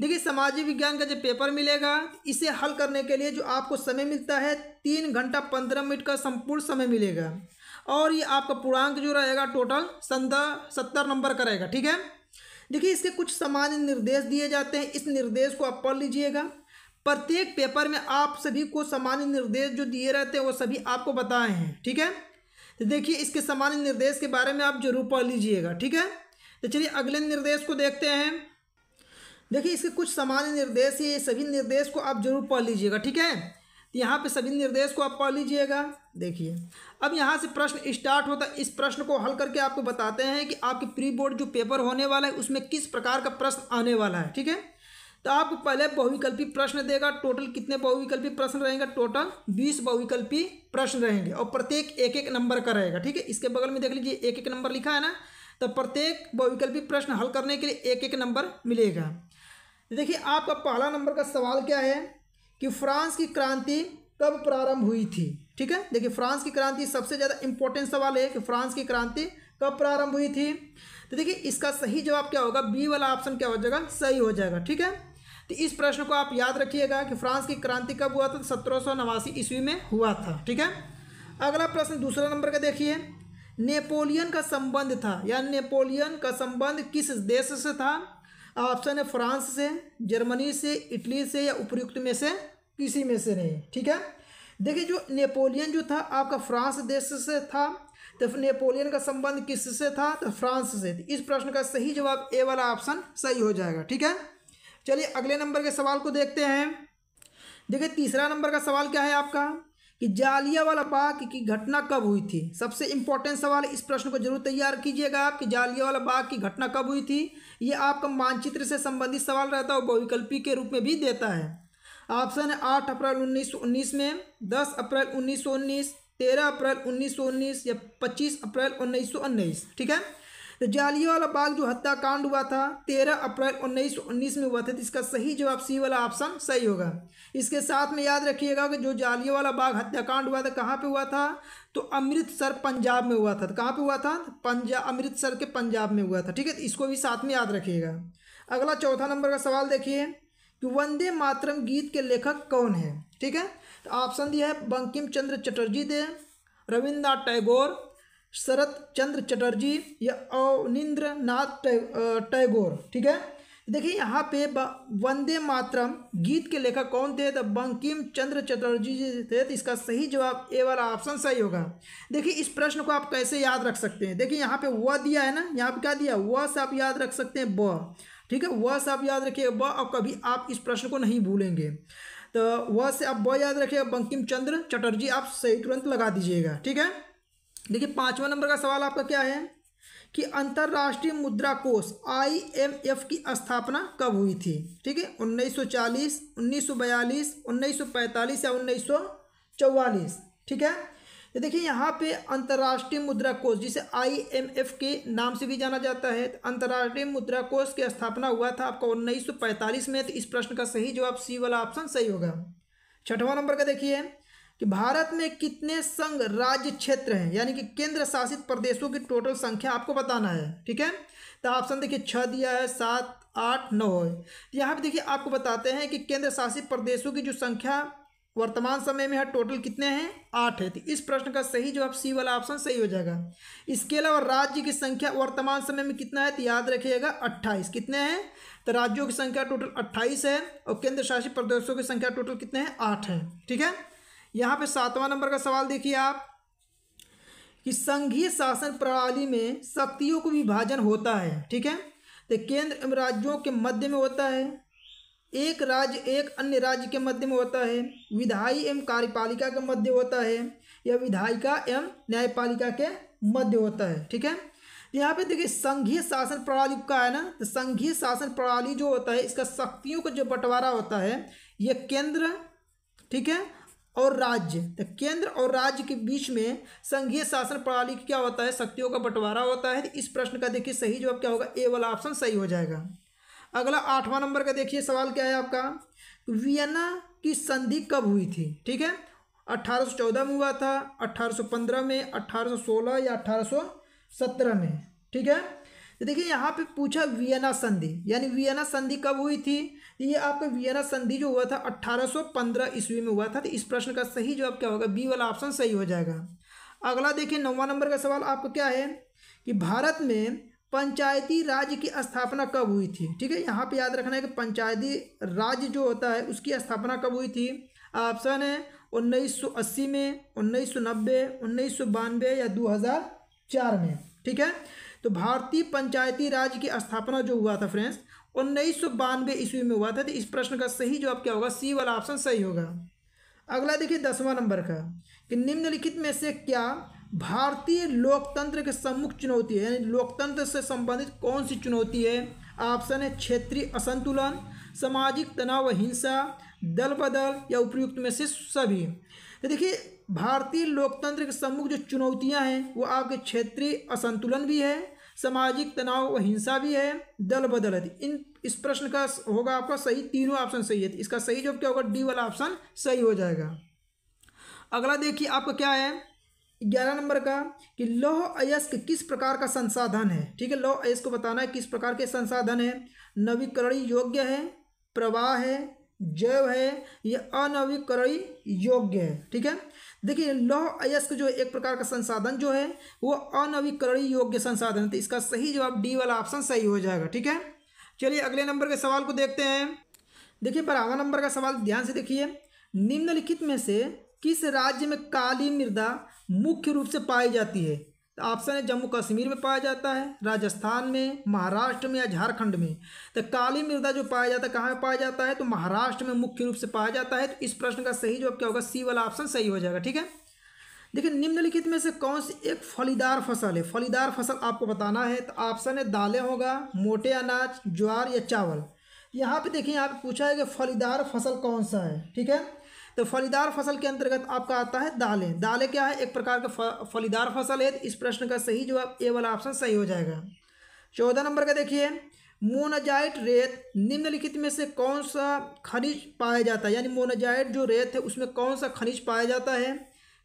देखिए सामाजिक विज्ञान का जो पेपर मिलेगा इसे हल करने के लिए जो आपको समय मिलता है तीन घंटा पंद्रह मिनट का संपूर्ण समय मिलेगा और ये आपका पूर्णांक जो रहेगा टोटल संदर्भ सत्तर नंबर का रहेगा ठीक है देखिए इसके कुछ सामान्य निर्देश दिए जाते हैं इस निर्देश को आप पढ़ लीजिएगा प्रत्येक पेपर में आप सभी को सामान्य निर्देश जो दिए रहते हैं वो सभी आपको बताए हैं ठीक है तो देखिए इसके सामान्य निर्देश के बारे में आप जरूर पढ़ लीजिएगा ठीक है तो चलिए अगले निर्देश को देखते हैं देखिए इसके कुछ सामान्य निर्देश ये सभी निर्देश को आप जरूर पढ़ लीजिएगा ठीक है तो यहाँ पे सभी निर्देश को आप पढ़ लीजिएगा देखिए अब यहाँ से प्रश्न स्टार्ट होता है इस प्रश्न को हल करके आपको बताते हैं कि आपके प्री बोर्ड जो पेपर होने वाला है उसमें किस प्रकार का प्रश्न आने वाला है ठीक है तो आपको पहले बहुविकल्पी प्रश्न देगा टोटल कितने बहुविकल्पी प्रश्न रहेंगे टोटल बीस बहुविकल्पी प्रश्न रहेंगे और प्रत्येक एक एक नंबर का रहेगा ठीक है इसके बगल में देख लीजिए एक एक नंबर लिखा है ना तो प्रत्येक बहुविकल्पी प्रश्न हल करने के लिए एक एक नंबर मिलेगा देखिए आपका पहला नंबर का सवाल क्या है कि फ्रांस की क्रांति कब प्रारंभ हुई थी ठीक है देखिए फ्रांस की क्रांति सबसे ज़्यादा इंपॉर्टेंट सवाल है कि फ्रांस की क्रांति कब प्रारंभ हुई थी तो देखिए इसका सही जवाब क्या होगा बी वाला ऑप्शन क्या हो जाएगा सही हो जाएगा ठीक है तो इस प्रश्न को आप याद रखिएगा कि फ्रांस की क्रांति कब हुआ था सत्रह सौ नवासी ईस्वी में हुआ था ठीक है अगला प्रश्न दूसरा नंबर का देखिए नेपोलियन का संबंध था या नेपोलियन का संबंध किस देश से था ऑप्शन है फ्रांस से जर्मनी से इटली से या उपयुक्त में से किसी में से नहीं ठीक है देखिए जो नेपोलियन जो था आपका फ्रांस देश से था तो नेपोलियन का संबंध किससे था तो फ्रांस से इस प्रश्न का सही जवाब ए वाला ऑप्शन सही हो जाएगा ठीक है चलिए अगले नंबर के सवाल को देखते हैं देखिए तीसरा नंबर का सवाल क्या है आपका कि जालियावाला बाग की घटना कब हुई थी सबसे इम्पोर्टेंट सवाल इस प्रश्न को जरूर तैयार कीजिएगा आप कि जालियावाला बाग की घटना कब हुई थी ये आपका मानचित्र से संबंधित सवाल रहता है और बहुविकल्पी के रूप में भी देता है ऑप्शन है आठ अप्रैल उन्नीस सौ उन्नीस में दस अप्रैल उन्नीस सौ उन्नीस तेरह अप्रैल उन्नीस सौ उन्नीस या पच्चीस अप्रैल उन्नीस सौ उन्नीस ठीक है तो जालियावाला बाग जो हत्याकांड हुआ था तेरह अप्रैल उन्नीस उन्नीस में हुआ था तो इसका सही जवाब सी वाला ऑप्शन सही होगा इसके साथ में याद रखिएगा कि जो जालियावाला बाग हत्याकांड हुआ था कहाँ पर हुआ था तो अमृतसर पंजाब में हुआ था तो कहाँ पर हुआ था पंजाब अमृतसर के पंजाब में हुआ था ठीक है तो इसको भी साथ में याद रखिएगा अगला चौथा नंबर का सवाल देखिए कि वंदे मातरम गीत के लेखक कौन है ठीक है तो ऑप्शन दिया है बंकिम चंद्र चटर्जी दे रविन्द्रनाथ टैगोर शरत चंद्र चटर्जी या अवनिंद्र नाथ टैगोर ठीक है देखिए यहाँ पे वंदे मातरम गीत के लेखक कौन थे तो बंकिम चंद्र चटर्जी जी थे तो इसका सही जवाब ए वाला ऑप्शन सही होगा देखिए इस प्रश्न को आप कैसे याद रख सकते हैं देखिए यहाँ पे व दिया है ना यहाँ पे क्या दिया व से आप याद रख सकते हैं ब ठीक है व से आप याद रखिए ब और कभी आप इस प्रश्न को नहीं भूलेंगे तो व से आप ब याद रखिएगा बंकिम चंद्र चटर्जी आप सही तुरंत लगा दीजिएगा ठीक है देखिए पाँचवा नंबर का सवाल आपका क्या है कि अंतर्राष्ट्रीय मुद्रा कोष आईएमएफ की स्थापना कब हुई थी ठीक है 1940, 1942, 1945 या 1944 ठीक है तो देखिए यहाँ पे अंतर्राष्ट्रीय मुद्रा कोष जिसे आईएमएफ के नाम से भी जाना जाता है तो अंतर्राष्ट्रीय मुद्रा कोष की स्थापना हुआ था आपका 1945 में तो इस प्रश्न का सही जवाब सी वाला ऑप्शन सही होगा छठवां नंबर का देखिए कि भारत में कितने संघ राज्य क्षेत्र हैं यानी कि केंद्र शासित प्रदेशों की टोटल संख्या आपको बताना है ठीक है तो ऑप्शन देखिए छः दिया है सात आठ नौ है तो यहाँ पर देखिए आपको बताते हैं कि केंद्र शासित प्रदेशों की जो संख्या वर्तमान समय में है टोटल कितने हैं आठ है तो इस प्रश्न का सही जवाब सी वाला ऑप्शन सही हो जाएगा इसके अलावा राज्य की संख्या वर्तमान समय में कितना है तो याद रखिएगा अट्ठाईस कितने हैं तो राज्यों की संख्या टोटल अट्ठाईस है और केंद्र शासित प्रदेशों की संख्या टोटल कितने हैं आठ है ठीक है यहाँ पे सातवां नंबर का सवाल देखिए आप कि संघीय शासन प्रणाली में शक्तियों को विभाजन होता है ठीक है तो केंद्र एवं राज्यों के मध्य में होता है एक राज्य एक अन्य राज्य के मध्य में होता है विधायी एवं कार्यपालिका के मध्य होता है या विधायिका एवं न्यायपालिका के मध्य होता है ठीक है तो यहाँ पे देखिए संघीय शासन प्रणाली का है ना तो संघीय शासन प्रणाली जो होता है इसका शक्तियों का जो बंटवारा होता है ये केंद्र ठीक है और राज्य तो केंद्र और राज्य के बीच में संघीय शासन प्रणाली क्या होता है शक्तियों का बंटवारा होता है इस प्रश्न का देखिए सही जवाब क्या होगा ए वाला ऑप्शन सही हो जाएगा अगला आठवां नंबर का देखिए सवाल क्या है आपका वियना की संधि कब हुई थी ठीक है 1814 में हुआ था 1815 में 1816 या 1817 में ठीक है तो देखिए यहाँ पे पूछा वियना संधि यानी वियना संधि कब हुई थी ये आपका वियना संधि जो हुआ था 1815 ईस्वी में हुआ था तो इस प्रश्न का सही जवाब क्या होगा बी वाला ऑप्शन सही हो जाएगा अगला देखिए नौवा नंबर का सवाल आपको क्या है कि भारत में पंचायती राज की स्थापना कब हुई थी ठीक है यहाँ पे याद रखना है कि पंचायती राज जो होता है उसकी स्थापना कब हुई थी ऑप्शन है 1980 में 1990 1992 या 2004 में ठीक है तो भारतीय पंचायती राज की स्थापना जो हुआ था फ्रेंड्स उन्नीस सौ बानवे ईस्वी में हुआ था तो इस प्रश्न का सही जवाब क्या होगा सी वाला ऑप्शन सही होगा अगला देखिए दसवां नंबर का कि निम्नलिखित में से क्या भारतीय लोकतंत्र के सम्मुख चुनौती है यानी लोकतंत्र से संबंधित कौन सी चुनौती है ऑप्शन है क्षेत्रीय असंतुलन सामाजिक तनाव व हिंसा दल बदल या उपयुक्त में से सभी तो देखिए भारतीय लोकतंत्र के सम्मुख जो चुनौतियां हैं वो आपके क्षेत्रीय असंतुलन भी है सामाजिक तनाव व हिंसा भी है दल बदल इन इस प्रश्न का होगा आपका सही तीनों ऑप्शन सही है इसका सही जवाब क्या होगा डी वाला ऑप्शन सही हो जाएगा अगला देखिए आपका क्या है ग्यारह नंबर का कि लौह अयस्क किस प्रकार का संसाधन है ठीक है लौह अयस्क को बताना है किस प्रकार के संसाधन है नवीकरणीय योग्य है प्रवाह है जैव है या अनवीकरणीय योग्य है ठीक है देखिए लौह अयस्क जो एक प्रकार का संसाधन जो है वो अनवीकरणीय योग्य संसाधन है तो इसका सही जवाब डी वाला ऑप्शन सही हो जाएगा ठीक है चलिए अगले नंबर के सवाल को देखते हैं देखिए बारहवा नंबर का सवाल ध्यान से देखिए निम्नलिखित में से किस राज्य में काली मृदा मुख्य रूप से पाई जाती है ऑप्शन है जम्मू कश्मीर में पाया जाता है राजस्थान में महाराष्ट्र में या झारखंड में तो काली मृदा जो पाया जाता है कहाँ में पाया जाता है तो महाराष्ट्र में मुख्य रूप से पाया जाता है तो इस प्रश्न का सही जवाब क्या होगा सी वाला ऑप्शन सही हो जाएगा ठीक है देखिए निम्नलिखित में से कौन सी एक फलीदार फसल है फलीदार फसल आपको बताना है तो ऑप्शन है दालें होगा मोटे अनाज ज्वार या चावल यहाँ पे देखिए यहाँ पे पूछा है कि फलीदार फसल कौन सा है ठीक है तो फलीदार फसल के अंतर्गत आपका आता है दालें दालें क्या है एक प्रकार का फलीदार फसल है इस प्रश्न का सही जवाब ए वाला ऑप्शन सही हो जाएगा चौदह नंबर का देखिए मोनाजाइट रेत निम्नलिखित में से कौन सा खनिज पाया जाता है यानी मोनाजाइट जो रेत है उसमें कौन सा खनिज पाया जाता है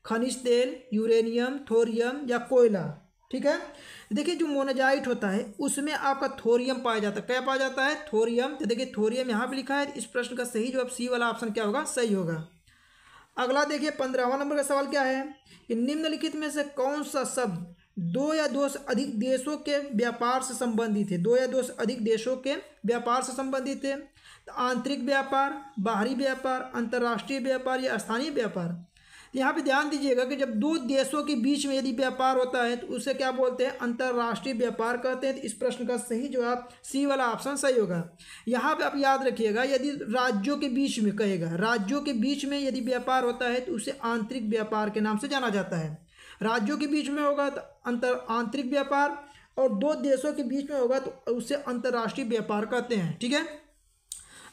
खनिज तेल यूरेनियम थोरियम या कोयला ठीक है देखिए जो मोनाजाइट होता है उसमें आपका थोरियम पाया जाता है क्या पाया जाता है थोरियम तो देखिए थोरियम यहाँ पे लिखा है इस प्रश्न का सही जवाब सी वाला ऑप्शन क्या होगा सही होगा अगला देखिए पंद्रहवा नंबर का सवाल क्या है कि निम्नलिखित में से कौन सा शब्द दो या दो से अधिक देशों के व्यापार से संबंधित है दो या दो से अधिक देशों के व्यापार से संबंधित है तो आंतरिक व्यापार बाहरी व्यापार अंतर्राष्ट्रीय व्यापार या स्थानीय व्यापार यहाँ पे ध्यान दीजिएगा कि जब दो देशों के बीच में यदि व्यापार होता है तो उसे क्या बोलते हैं अंतर्राष्ट्रीय व्यापार कहते हैं तो इस प्रश्न का सही जवाब सी वाला ऑप्शन सही होगा यहाँ पे आप याद रखिएगा यदि राज्यों के बीच में कहेगा राज्यों के बीच में यदि व्यापार होता है तो उसे आंतरिक व्यापार के नाम से जाना जाता है राज्यों के बीच में होगा तो अंतर आंतरिक व्यापार और दो देशों के बीच में होगा तो उसे अंतर्राष्ट्रीय व्यापार कहते हैं ठीक है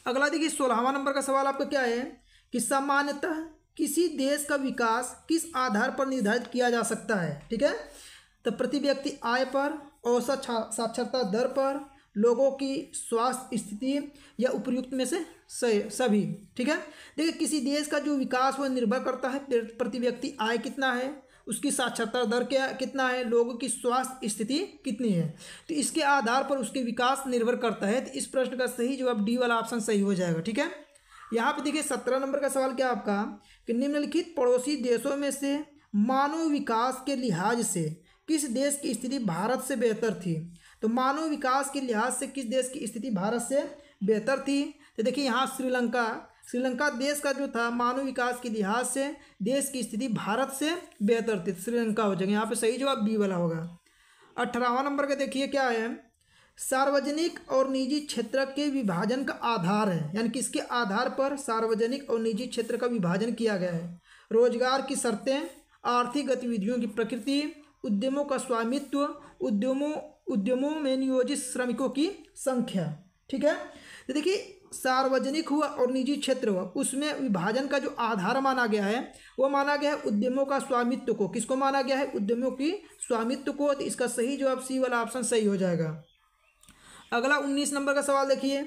अगला देखिए सोलहवा नंबर का सवाल आपका क्या है कि सामान्यतः किसी देश का विकास किस आधार पर निर्धारित किया जा सकता है ठीक है तो प्रति व्यक्ति आय पर औसत साक्षरता दर पर लोगों की स्वास्थ्य स्थिति या उपयुक्त में से सभी ठीक है देखिए किसी देश का जो विकास वह निर्भर करता है प्रति व्यक्ति आय कितना है उसकी साक्षरता दर क्या कितना है लोगों की स्वास्थ्य स्थिति कितनी है तो इसके आधार पर उसके विकास निर्भर करता है तो इस प्रश्न का सही जवाब डी वाला ऑप्शन सही हो जाएगा ठीक है यहाँ पे देखिए सत्रह नंबर का सवाल क्या आपका कि निम्नलिखित पड़ोसी देशों में से मानव विकास के लिहाज से किस देश की स्थिति भारत से बेहतर थी तो मानव विकास के लिहाज से किस देश की स्थिति भारत से बेहतर थी तो देखिए यहाँ श्रीलंका श्रीलंका देश का जो था मानव विकास के लिहाज से देश की स्थिति भारत से बेहतर थी श्रीलंका हो जाएगा यहाँ पे सही जवाब बी वाला होगा अठारहवा नंबर का देखिए क्या है सार्वजनिक और निजी क्षेत्र के विभाजन का आधार है यानी कि इसके आधार पर सार्वजनिक और निजी क्षेत्र का विभाजन किया गया है रोजगार की शर्तें आर्थिक गतिविधियों की प्रकृति उद्यमों का स्वामित्व उद्यमों उद्यमों में नियोजित श्रमिकों की संख्या ठीक है तो देखिए सार्वजनिक हुआ और निजी क्षेत्र हुआ उसमें विभाजन का जो आधार माना गया है वो माना गया है उद्यमों का स्वामित्व को किसको माना गया है उद्यमों की स्वामित्व को तो इसका सही जवाब सी वाला ऑप्शन सही हो जाएगा अगला उन्नीस नंबर का सवाल देखिए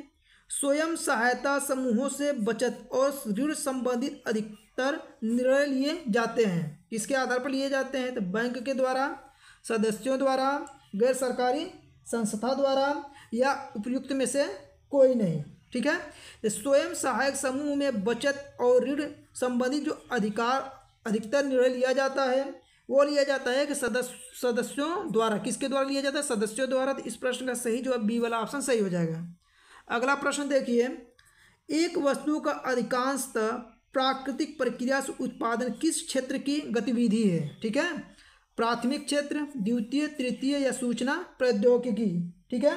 स्वयं सहायता समूहों से बचत और ऋण संबंधित अधिकतर निर्णय लिए जाते हैं किसके आधार पर लिए जाते हैं तो बैंक के द्वारा सदस्यों द्वारा गैर सरकारी संस्था द्वारा या उपयुक्त में से कोई नहीं ठीक है तो स्वयं सहायक समूह में बचत और ऋण संबंधित जो अधिकार अधिकतर निर्णय लिया जाता है वो लिया जाता है कि सदस्य सदस्यों द्वारा किसके द्वारा लिया जाता है सदस्यों द्वारा तो इस प्रश्न का सही जो है बी वाला ऑप्शन सही हो जाएगा अगला प्रश्न देखिए एक वस्तु का अधिकांशतः प्राकृतिक प्रक्रिया से उत्पादन किस क्षेत्र की गतिविधि है ठीक है प्राथमिक क्षेत्र द्वितीय तृतीय या सूचना प्रौद्योगिकी ठीक है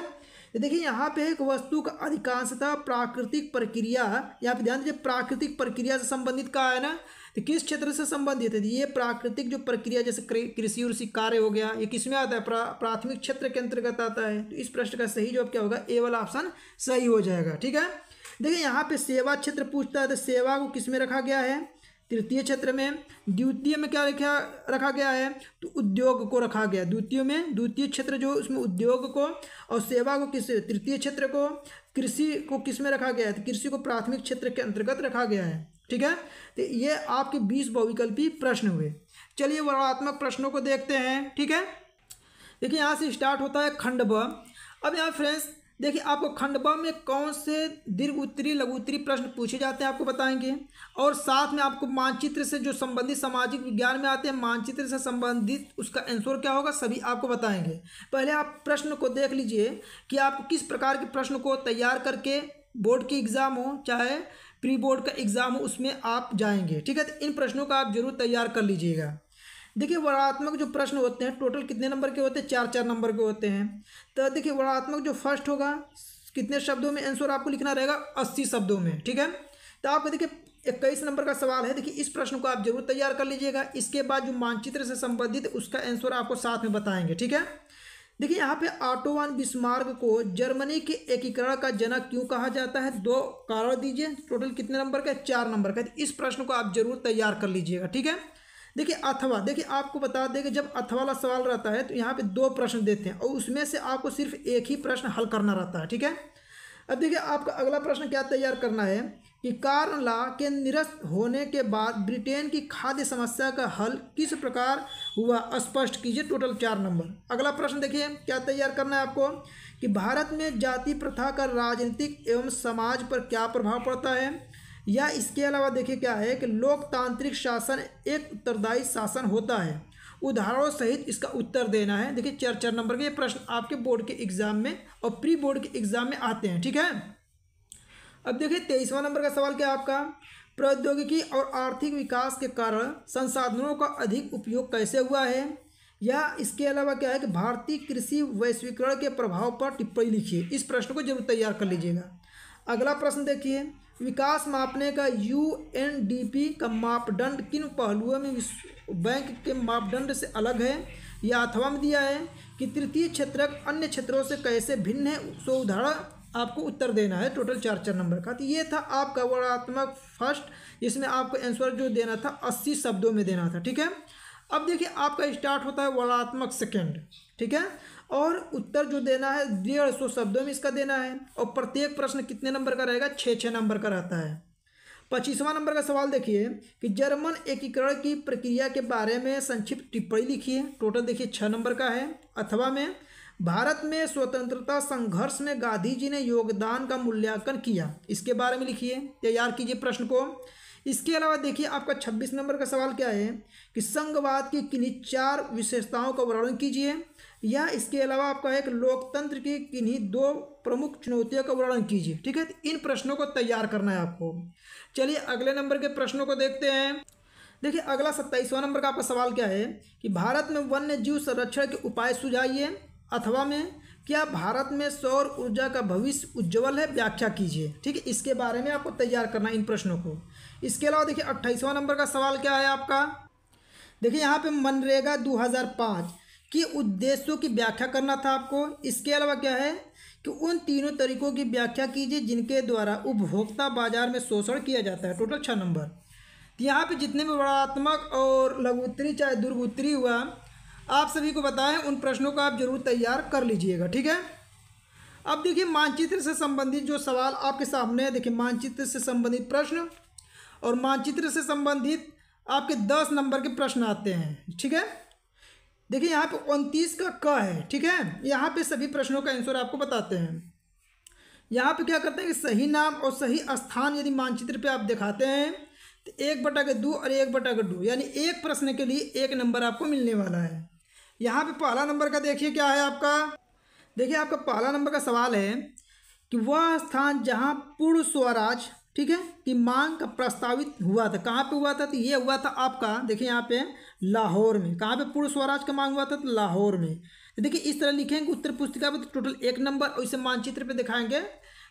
तो देखिए यहाँ पे एक वस्तु का अधिकांशतः प्राकृतिक प्रक्रिया यहाँ पे ध्यान दीजिए प्राकृतिक प्रक्रिया से संबंधित कहा है ना तो किस क्षेत्र से संबंधित है तो ये प्राकृतिक जो प्रक्रिया जैसे कृषि उसी कार्य हो गया ये किसमें आता है प्रा, प्राथमिक क्षेत्र के अंतर्गत आता है तो इस प्रश्न का सही जवाब क्या होगा ए वाला ऑप्शन सही हो जाएगा ठीक है देखिए यहाँ पे सेवा क्षेत्र पूछता है तो सेवा को किस में रखा गया है तृतीय क्षेत्र में द्वितीय में क्या रखा रखा गया है तो उद्योग को रखा गया द्वितीय में द्वितीय क्षेत्र जो उसमें उद्योग को और सेवा को किस तृतीय क्षेत्र को कृषि को किस में रखा गया है तो कृषि को प्राथमिक क्षेत्र के अंतर्गत रखा गया है ठीक है तो ये आपके बीस बहुविकल्पी प्रश्न हुए चलिए वर्णात्मक प्रश्नों को देखते हैं ठीक है देखिए यहाँ से स्टार्ट होता है खंड ब अब यहाँ फ्रेंड्स देखिए आपको खंडवा में कौन से दीर्घ उत्तरी लघु उत्तरी प्रश्न पूछे जाते हैं आपको बताएंगे और साथ में आपको मानचित्र से जो संबंधित सामाजिक विज्ञान में आते हैं मानचित्र से संबंधित उसका आंसर क्या होगा सभी आपको बताएंगे पहले आप प्रश्न को देख लीजिए कि आप किस प्रकार के प्रश्न को तैयार करके बोर्ड की एग्ज़ाम हो चाहे प्री बोर्ड का एग्ज़ाम हो उसमें आप जाएंगे ठीक है तो इन प्रश्नों का आप जरूर तैयार कर लीजिएगा देखिए वर्णात्मक जो प्रश्न होते हैं टोटल कितने नंबर के होते हैं चार चार नंबर के होते हैं तो देखिए वर्णात्मक जो फर्स्ट होगा कितने शब्दों में आंसर आपको लिखना रहेगा अस्सी शब्दों में ठीक है तो आप देखिए इक्कीस नंबर का सवाल है देखिए इस प्रश्न को आप जरूर तैयार कर लीजिएगा इसके बाद जो मानचित्र से संबंधित उसका आंसर आपको साथ में बताएंगे ठीक है देखिए यहाँ पे ऑटोवान बिस्मार्ग को जर्मनी के एकीकरण का जनक क्यों कहा जाता है दो कारण दीजिए टोटल कितने नंबर का चार नंबर का इस प्रश्न को आप जरूर तैयार कर लीजिएगा ठीक है देखिए अथवा देखिए आपको बता दें कि जब अथवा वाला सवाल रहता है तो यहाँ पे दो प्रश्न देते हैं और उसमें से आपको सिर्फ एक ही प्रश्न हल करना रहता है ठीक है अब देखिए आपका अगला प्रश्न क्या तैयार करना है कि कारला के निरस्त होने के बाद ब्रिटेन की खाद्य समस्या का हल किस प्रकार हुआ स्पष्ट कीजिए टोटल चार नंबर अगला प्रश्न देखिए क्या तैयार करना है आपको कि भारत में जाति प्रथा का राजनीतिक एवं समाज पर क्या प्रभाव पड़ता है या इसके अलावा देखिए क्या है कि लोकतांत्रिक शासन एक उत्तरदायी शासन होता है उदाहरणों सहित इसका उत्तर देना है देखिए चार चार नंबर के ये प्रश्न आपके बोर्ड के एग्जाम में और प्री बोर्ड के एग्जाम में आते हैं ठीक है अब देखिए तेईसवा नंबर का सवाल क्या आपका प्रौद्योगिकी और आर्थिक विकास के कारण संसाधनों का अधिक उपयोग कैसे हुआ है या इसके अलावा क्या है कि भारतीय कृषि वैश्वीकरण के प्रभाव पर टिप्पणी लिखिए इस प्रश्न को जरूर तैयार कर लीजिएगा अगला प्रश्न देखिए विकास मापने का यू एन डी पी का मापदंड किन पहलुओं में विश्व बैंक के मापदंड से अलग है या अथवा में दिया है कि तृतीय क्षेत्र अन्य क्षेत्रों से कैसे भिन्न है सो उदाहरण आपको उत्तर देना है टोटल चार चार नंबर का तो ये था आपका वर्णात्मक फर्स्ट इसमें आपको आंसर जो देना था अस्सी शब्दों में देना था ठीक है अब देखिए आपका स्टार्ट होता है वर्णात्मक सेकेंड ठीक है और उत्तर जो देना है डेढ़ सौ शब्दों में इसका देना है और प्रत्येक प्रश्न कितने नंबर का रहेगा छः छः नंबर का रहता है पच्चीसवां नंबर का सवाल देखिए कि जर्मन एकीकरण की प्रक्रिया के बारे में संक्षिप्त टिप्पणी लिखिए टोटल देखिए छः नंबर का है अथवा में भारत में स्वतंत्रता संघर्ष में गांधी जी ने योगदान का मूल्यांकन किया इसके बारे में लिखिए तैयार कीजिए प्रश्न को इसके अलावा देखिए आपका छब्बीस नंबर का सवाल क्या है कि संघवाद की किन्हीं चार विशेषताओं का वर्णन कीजिए या इसके अलावा आपका एक लोकतंत्र की किन्हीं दो प्रमुख चुनौतियों का वर्णन कीजिए ठीक है तो इन प्रश्नों को तैयार करना है आपको चलिए अगले नंबर के प्रश्नों को देखते हैं देखिए अगला सत्ताईसवां नंबर का आपका सवाल क्या है कि भारत में वन्य जीव संरक्षण के उपाय सुझाइए अथवा में क्या भारत में सौर ऊर्जा का भविष्य उज्जवल है व्याख्या कीजिए ठीक है इसके बारे में आपको तैयार करना इन प्रश्नों को इसके अलावा देखिए अट्ठाईसवां नंबर का सवाल क्या है आपका देखिए यहाँ पे मनरेगा 2005 के उद्देश्यों की व्याख्या करना था आपको इसके अलावा क्या है कि उन तीनों तरीकों की व्याख्या कीजिए जिनके द्वारा उपभोक्ता बाजार में शोषण किया जाता है टोटल छः नंबर तो यहाँ पर जितने भी बड़ात्मक और लघु उत्तरी चाहे दुर्ग उत्तरी हुआ आप सभी को बताएं उन प्रश्नों का आप जरूर तैयार कर लीजिएगा ठीक है अब देखिए मानचित्र से संबंधित जो सवाल आपके सामने है देखिए मानचित्र से संबंधित प्रश्न और मानचित्र से संबंधित आपके दस नंबर के प्रश्न आते हैं ठीक है देखिए यहाँ पे उनतीस का क है ठीक है यहाँ पे सभी प्रश्नों का आंसर आपको बताते हैं यहाँ पे क्या करते हैं कि सही नाम और सही स्थान यदि मानचित्र पे आप दिखाते हैं तो एक बटा के दो और एक बटा के दो यानी एक प्रश्न के लिए एक नंबर आपको मिलने वाला है यहाँ पे पहला नंबर का देखिए क्या है आपका देखिए आपका पहला नंबर का सवाल है कि वह स्थान जहाँ पूर्ण स्वराज ठीक है कि मांग का प्रस्तावित हुआ था कहाँ पे हुआ था तो ये हुआ था आपका देखिए यहाँ पे लाहौर में कहाँ पे पूर्ण स्वराज का मांग हुआ था तो लाहौर में तो देखिए इस तरह लिखेंगे उत्तर पुस्तिका पर तो टोटल एक नंबर और इसे मानचित्र पे दिखाएंगे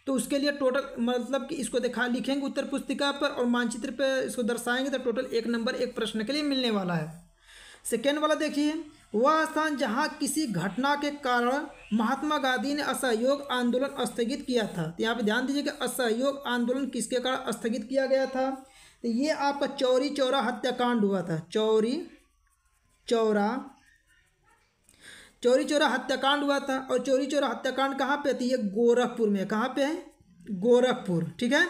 तो उसके लिए टोटल मतलब कि इसको दिखा लिखेंगे उत्तर पुस्तिका पर और मानचित्र पर इसको दर्शाएंगे तो टोटल एक नंबर एक प्रश्न के लिए मिलने वाला है सेकेंड वाला देखिए वह स्थान जहाँ किसी घटना के कारण महात्मा गांधी ने असहयोग आंदोलन स्थगित किया था तो यहाँ पर ध्यान दीजिए कि असहयोग आंदोलन किसके कारण स्थगित किया गया था तो ये आपका चौरी चौरा हत्याकांड हुआ था चौरी चौरा चौरी चौरा हत्याकांड हुआ था और चौरी चौरा हत्याकांड कहाँ पे थी ये गोरखपुर में कहाँ पे है गोरखपुर ठीक है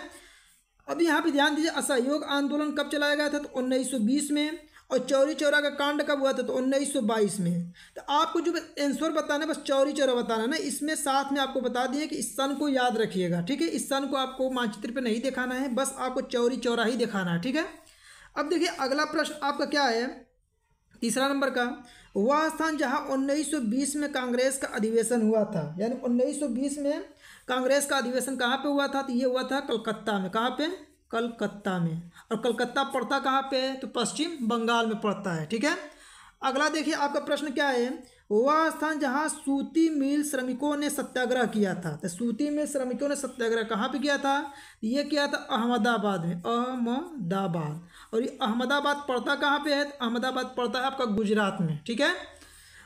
अब यहाँ पे ध्यान दीजिए असहयोग आंदोलन कब चलाया गया था तो 1920 में और चौरी चौरा का कांड कब हुआ था तो उन्नीस सौ बाईस में तो आपको जो आंसर बताना है बस चौरी चौरा बताना ना इसमें साथ में आपको बता दिए कि इस सन को याद रखिएगा ठीक है इस सन को आपको मानचित्र पे नहीं दिखाना है बस आपको चौरी चौरा ही दिखाना है ठीक है अब देखिए अगला प्रश्न आपका क्या है तीसरा नंबर का वह स्थान सौ बीस में कांग्रेस का अधिवेशन हुआ था यानी बीस में कांग्रेस का अधिवेशन कहाँ पे हुआ था तो ये हुआ था कलकत्ता में कहाँ पे कलकत्ता में और कलकत्ता पड़ता कहाँ पे है तो पश्चिम बंगाल में पड़ता है ठीक है अगला देखिए आपका प्रश्न क्या है वह स्थान जहाँ सूती मिल श्रमिकों ने सत्याग्रह किया था तो सूती मिल श्रमिकों ने सत्याग्रह कहाँ पे किया था ये किया था अहमदाबाद में अहमदाबाद और ये अहमदाबाद पड़ता कहाँ पे है तो अहमदाबाद पड़ता है आपका गुजरात में ठीक है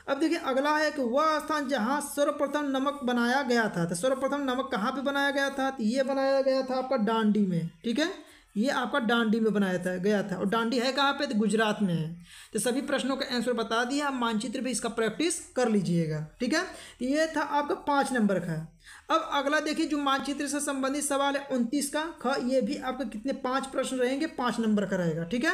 अब देखिए अगला है कि वह स्थान जहाँ सर्वप्रथम नमक बनाया गया था तो सर्वप्रथम नमक कहाँ पे बनाया गया था तो ये बनाया गया था आपका डांडी में ठीक है ये आपका डांडी में बनाया था गया था और डांडी है कहाँ पे तो गुजरात में है तो सभी प्रश्नों का आंसर बता दिया आप मानचित्र भी इसका प्रैक्टिस कर लीजिएगा ठीक है तो ये था आपका पाँच नंबर का अब अगला देखिए जो मानचित्र से संबंधित सवाल है उनतीस का ख ये भी आपका कितने पाँच प्रश्न रहेंगे पाँच नंबर का रहेगा ठीक है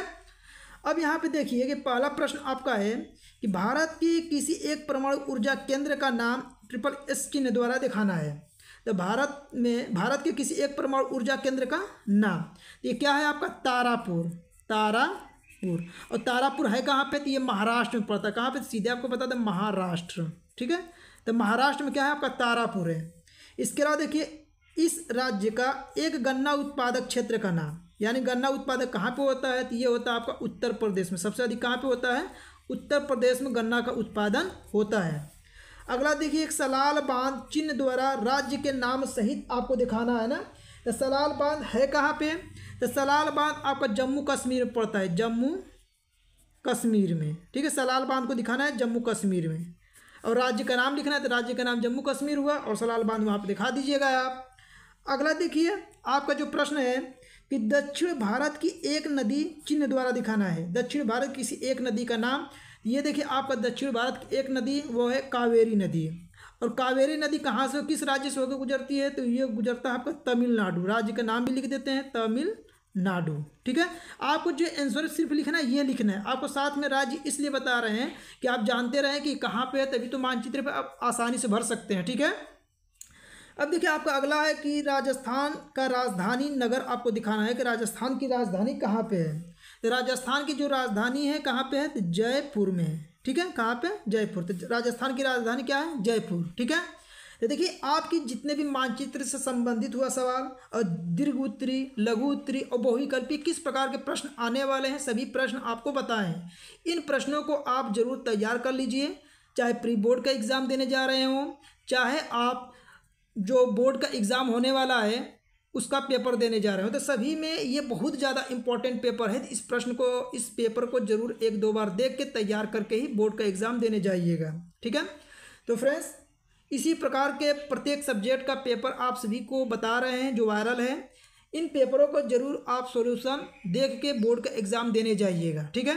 अब यहाँ पे देखिए कि पहला प्रश्न आपका है कि भारत की किसी एक परमाणु ऊर्जा केंद्र का नाम ट्रिपल एस चिन्ह द्वारा दिखाना है तो भारत में भारत के किसी एक परमाणु ऊर्जा केंद्र का नाम ये क्या है आपका तारापुर तारापुर और तारापुर है कहाँ पे तो ये महाराष्ट्र में पड़ता है कहाँ पे सीधे आपको बता दें महाराष्ट्र ठीक है तो महाराष्ट्र में क्या है आपका तारापुर है इसके अलावा देखिए इस राज्य का एक गन्ना उत्पादक क्षेत्र का नाम यानी गन्ना उत्पादक कहाँ पे होता है तो ये होता है आपका उत्तर प्रदेश में सबसे अधिक कहाँ पे होता है उत्तर प्रदेश में गन्ना का उत्पादन होता है अगला देखिए एक सलाल बांध चिन्ह द्वारा राज्य के नाम सहित आपको दिखाना है ना तो सलाल बांध है कहाँ पे तो सलाल बांध आपका जम्मू कश्मीर में पड़ता है जम्मू कश्मीर में ठीक है सलाल बांध को दिखाना है जम्मू कश्मीर में और राज्य का नाम लिखना है तो राज्य का नाम जम्मू कश्मीर हुआ और सलाल बांध वहाँ पर दिखा दीजिएगा आप अगला देखिए आपका जो प्रश्न है कि दक्षिण भारत की एक नदी चिन्ह द्वारा दिखाना है दक्षिण भारत किसी एक नदी का नाम ये देखिए आपका दक्षिण भारत की एक नदी वो है कावेरी नदी और कावेरी नदी कहाँ से किस राज्य से होकर गुजरती है तो ये गुजरता है आपका तमिलनाडु राज्य का नाम भी लिख देते हैं तमिलनाडु ठीक है आपको जो आंसर सिर्फ लिखना है ये लिखना है आपको साथ में राज्य इसलिए बता रहे हैं कि आप जानते रहें कि कहाँ पे है तभी तो मानचित्र पर आप आसानी से भर सकते हैं ठीक है अब देखिए आपका अगला है कि राजस्थान का राजधानी नगर आपको दिखाना है कि राजस्थान की राजधानी कहाँ पे है तो राजस्थान की जो राजधानी है कहाँ पे है तो जयपुर में है ठीक है कहाँ पे जयपुर तो राजस्थान की राजधानी क्या है जयपुर ठीक है तो देखिए आपकी जितने भी मानचित्र से संबंधित हुआ सवाल और दीर्घ उत्तरी लघु उत्तरी और बहुविकल्पी किस प्रकार के प्रश्न आने वाले हैं सभी प्रश्न आपको बताएं इन प्रश्नों को आप जरूर तैयार कर लीजिए चाहे प्री बोर्ड का एग्ज़ाम देने जा रहे हों चाहे आप जो बोर्ड का एग्ज़ाम होने वाला है उसका पेपर देने जा रहे हो तो सभी में ये बहुत ज़्यादा इंपॉर्टेंट पेपर है इस प्रश्न को इस पेपर को जरूर एक दो बार देख के तैयार करके ही बोर्ड का एग्ज़ाम देने जाइएगा ठीक है तो फ्रेंड्स इसी प्रकार के प्रत्येक सब्जेक्ट का पेपर आप सभी को बता रहे हैं जो वायरल है इन पेपरों को ज़रूर आप सोल्यूशन देख के बोर्ड का एग्ज़ाम देने जाइएगा ठीक है